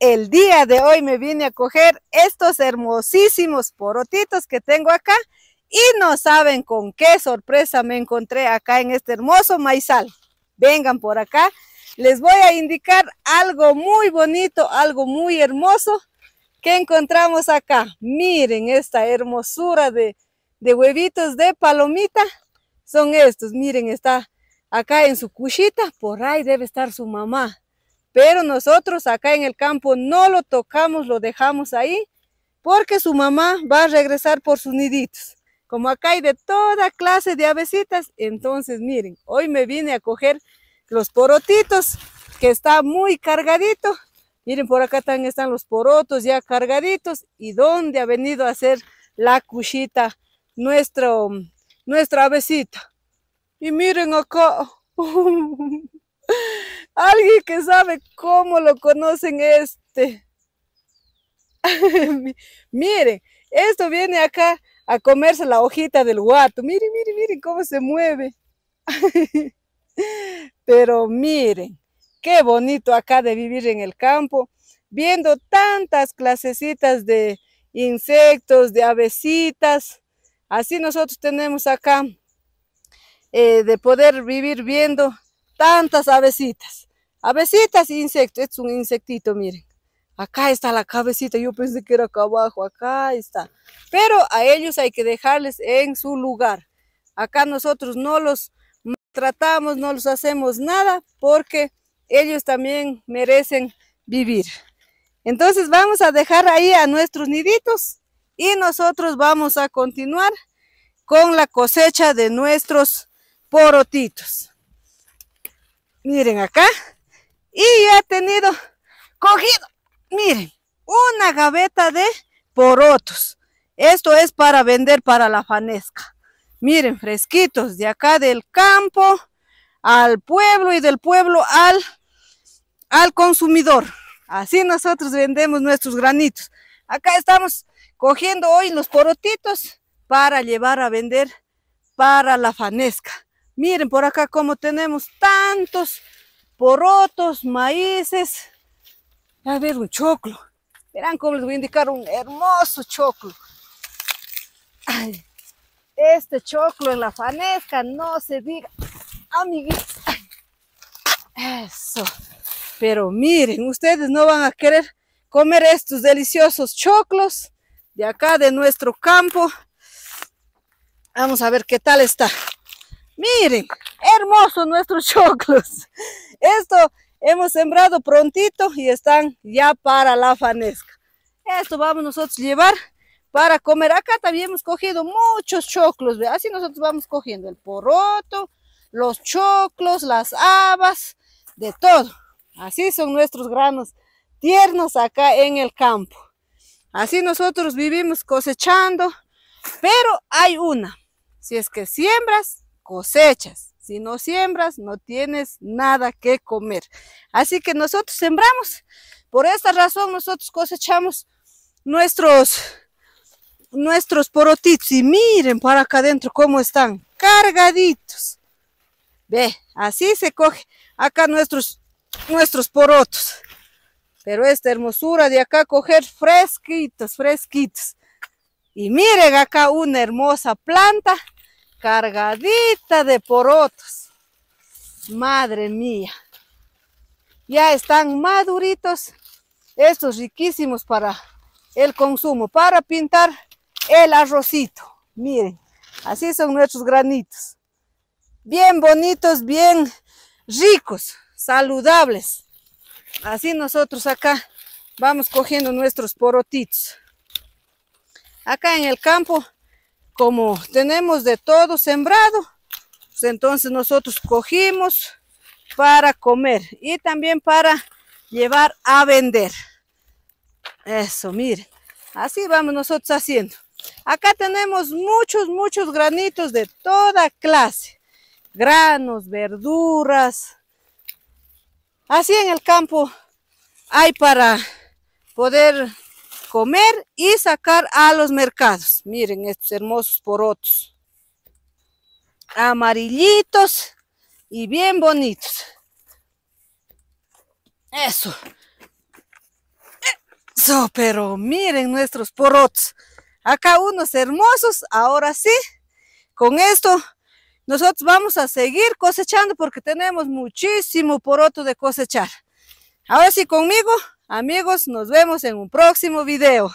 el día de hoy me vine a coger estos hermosísimos porotitos que tengo acá y no saben con qué sorpresa me encontré acá en este hermoso maizal. Vengan por acá, les voy a indicar algo muy bonito, algo muy hermoso que encontramos acá. Miren esta hermosura de, de huevitos de palomita, son estos, miren está acá en su cuchita, por ahí debe estar su mamá pero nosotros acá en el campo no lo tocamos, lo dejamos ahí, porque su mamá va a regresar por sus niditos. Como acá hay de toda clase de avesitas, entonces miren, hoy me vine a coger los porotitos, que está muy cargadito. Miren, por acá también están los porotos ya cargaditos. ¿Y dónde ha venido a hacer la cuchita nuestro, nuestra abecita. Y miren acá. Alguien que sabe cómo lo conocen este. miren, esto viene acá a comerse la hojita del guato. Miren, miren, miren cómo se mueve. Pero miren, qué bonito acá de vivir en el campo, viendo tantas clasecitas de insectos, de avecitas. Así nosotros tenemos acá eh, de poder vivir viendo tantas abecitas, avecitas, e insectos, es un insectito, miren. Acá está la cabecita, yo pensé que era acá abajo, acá está. Pero a ellos hay que dejarles en su lugar. Acá nosotros no los maltratamos, no los hacemos nada porque ellos también merecen vivir. Entonces vamos a dejar ahí a nuestros niditos y nosotros vamos a continuar con la cosecha de nuestros porotitos miren acá, y he tenido cogido, miren, una gaveta de porotos. Esto es para vender para la fanesca. Miren, fresquitos, de acá del campo al pueblo y del pueblo al, al consumidor. Así nosotros vendemos nuestros granitos. Acá estamos cogiendo hoy los porotitos para llevar a vender para la fanesca. Miren por acá como tenemos tantos porotos, maíces. A ver, un choclo. Verán cómo les voy a indicar un hermoso choclo. este choclo en la fanesca, no se diga, amiguitos. Eso. Pero miren, ustedes no van a querer comer estos deliciosos choclos de acá, de nuestro campo. Vamos a ver qué tal está. Miren, hermosos nuestros choclos. Esto hemos sembrado prontito y están ya para la fanesca. Esto vamos nosotros a llevar para comer. Acá también hemos cogido muchos choclos. Así nosotros vamos cogiendo el poroto, los choclos, las habas, de todo. Así son nuestros granos tiernos acá en el campo. Así nosotros vivimos cosechando, pero hay una. Si es que siembras, cosechas. Si no siembras, no tienes nada que comer. Así que nosotros sembramos. Por esta razón nosotros cosechamos nuestros, nuestros porotitos. Y miren para acá adentro cómo están, cargaditos. Ve, así se coge acá nuestros, nuestros porotos. Pero esta hermosura de acá coger fresquitos, fresquitos. Y miren acá una hermosa planta cargadita de porotos. Madre mía. Ya están maduritos estos riquísimos para el consumo, para pintar el arrocito. Miren, así son nuestros granitos. Bien bonitos, bien ricos, saludables. Así nosotros acá vamos cogiendo nuestros porotitos. Acá en el campo como tenemos de todo sembrado, pues entonces nosotros cogimos para comer y también para llevar a vender. Eso, mire, así vamos nosotros haciendo. Acá tenemos muchos, muchos granitos de toda clase. Granos, verduras. Así en el campo hay para poder comer y sacar a los mercados. Miren estos hermosos porotos. Amarillitos y bien bonitos. Eso. Eso, pero miren nuestros porotos. Acá unos hermosos, ahora sí. Con esto nosotros vamos a seguir cosechando porque tenemos muchísimo poroto de cosechar. Ahora sí conmigo Amigos, nos vemos en un próximo video.